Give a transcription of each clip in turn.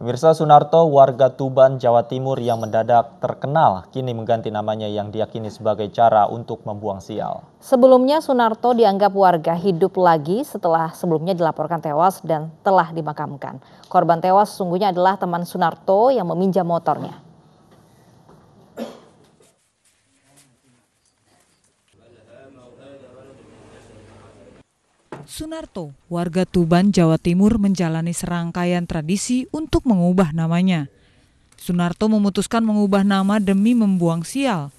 Pemirsa Sunarto, warga Tuban, Jawa Timur yang mendadak terkenal, kini mengganti namanya yang diyakini sebagai cara untuk membuang sial. Sebelumnya Sunarto dianggap warga hidup lagi setelah sebelumnya dilaporkan tewas dan telah dimakamkan. Korban tewas sungguhnya adalah teman Sunarto yang meminjam motornya. Sunarto, warga Tuban, Jawa Timur menjalani serangkaian tradisi untuk mengubah namanya. Sunarto memutuskan mengubah nama demi membuang sial.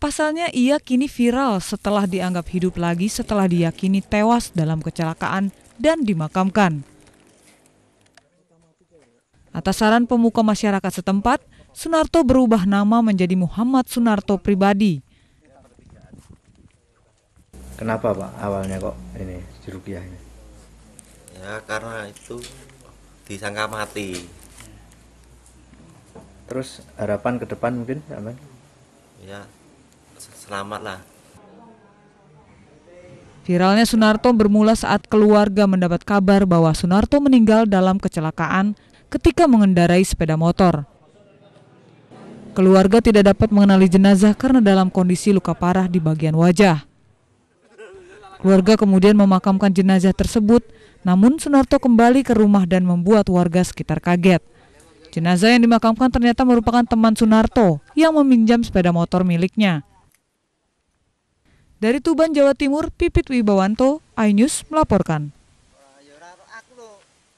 Pasalnya ia kini viral setelah dianggap hidup lagi setelah diyakini tewas dalam kecelakaan dan dimakamkan. Atas saran pemuka masyarakat setempat, Sunarto berubah nama menjadi Muhammad Sunarto pribadi. Kenapa Pak awalnya kok ini dirukiah ini? Ya karena itu disangka mati. Terus harapan ke depan mungkin Aman? Ya selamat lah. Viralnya Sunarto bermula saat keluarga mendapat kabar bahwa Sunarto meninggal dalam kecelakaan ketika mengendarai sepeda motor. Keluarga tidak dapat mengenali jenazah karena dalam kondisi luka parah di bagian wajah. Keluarga kemudian memakamkan jenazah tersebut, namun Sunarto kembali ke rumah dan membuat warga sekitar kaget. Jenazah yang dimakamkan ternyata merupakan teman Sunarto yang meminjam sepeda motor miliknya. Dari Tuban, Jawa Timur, Pipit Wibawanto, iNews melaporkan.